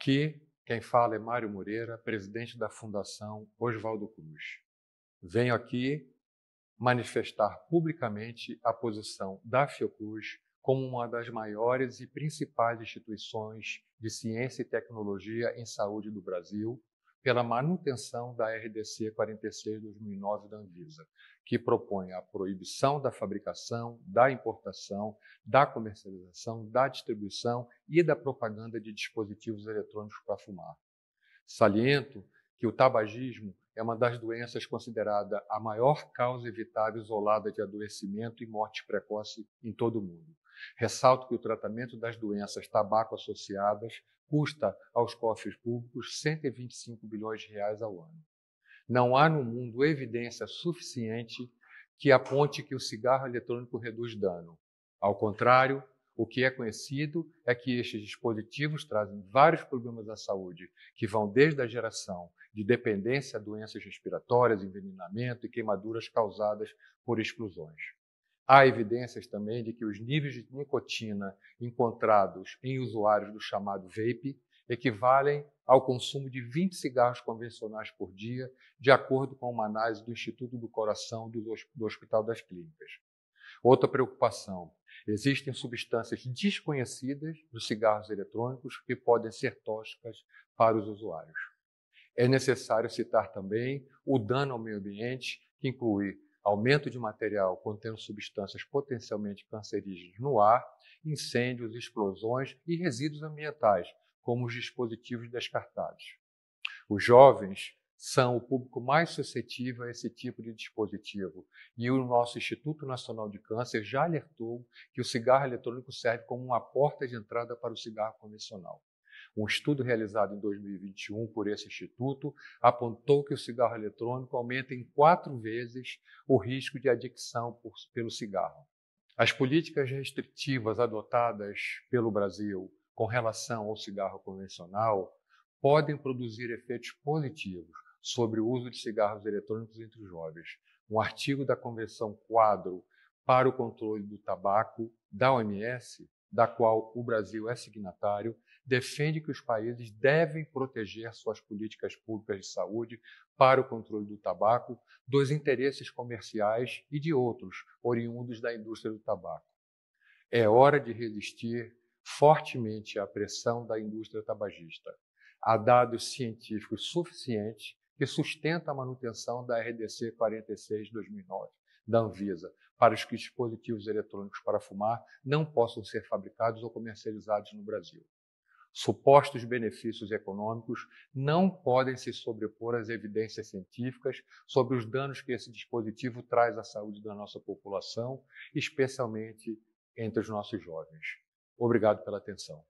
Aqui, quem fala é Mário Moreira, presidente da Fundação Oswaldo Cruz. Venho aqui manifestar publicamente a posição da Fiocruz como uma das maiores e principais instituições de ciência e tecnologia em saúde do Brasil pela manutenção da RDC 46/2009 da Anvisa, que propõe a proibição da fabricação, da importação, da comercialização, da distribuição e da propaganda de dispositivos eletrônicos para fumar. Saliento que o tabagismo é uma das doenças considerada a maior causa evitável isolada de adoecimento e morte precoce em todo o mundo. Ressalto que o tratamento das doenças tabaco associadas custa aos cofres públicos 125 bilhões de reais ao ano. Não há no mundo evidência suficiente que aponte que o cigarro eletrônico reduz dano. Ao contrário, o que é conhecido é que estes dispositivos trazem vários problemas à saúde, que vão desde a geração de dependência a doenças respiratórias, envenenamento e queimaduras causadas por explosões. Há evidências também de que os níveis de nicotina encontrados em usuários do chamado vape equivalem ao consumo de 20 cigarros convencionais por dia, de acordo com uma análise do Instituto do Coração do Hospital das Clínicas. Outra preocupação: existem substâncias desconhecidas nos cigarros eletrônicos que podem ser tóxicas para os usuários. É necessário citar também o dano ao meio ambiente, que inclui aumento de material contendo substâncias potencialmente cancerígenas no ar, incêndios, explosões e resíduos ambientais, como os dispositivos descartados. Os jovens são o público mais suscetível a esse tipo de dispositivo. E o nosso Instituto Nacional de Câncer já alertou que o cigarro eletrônico serve como uma porta de entrada para o cigarro convencional. Um estudo realizado em 2021 por esse instituto apontou que o cigarro eletrônico aumenta em quatro vezes o risco de adicção por, pelo cigarro. As políticas restritivas adotadas pelo Brasil com relação ao cigarro convencional podem produzir efeitos positivos sobre o uso de cigarros eletrônicos entre os jovens. Um artigo da Convenção Quadro para o Controle do Tabaco da OMS da qual o Brasil é signatário, defende que os países devem proteger suas políticas públicas de saúde para o controle do tabaco, dos interesses comerciais e de outros oriundos da indústria do tabaco. É hora de resistir fortemente à pressão da indústria tabagista. Há dados científicos suficientes que sustenta a manutenção da RDC 46-2009 da Anvisa para os que dispositivos eletrônicos para fumar não possam ser fabricados ou comercializados no Brasil. Supostos benefícios econômicos não podem se sobrepor às evidências científicas sobre os danos que esse dispositivo traz à saúde da nossa população, especialmente entre os nossos jovens. Obrigado pela atenção.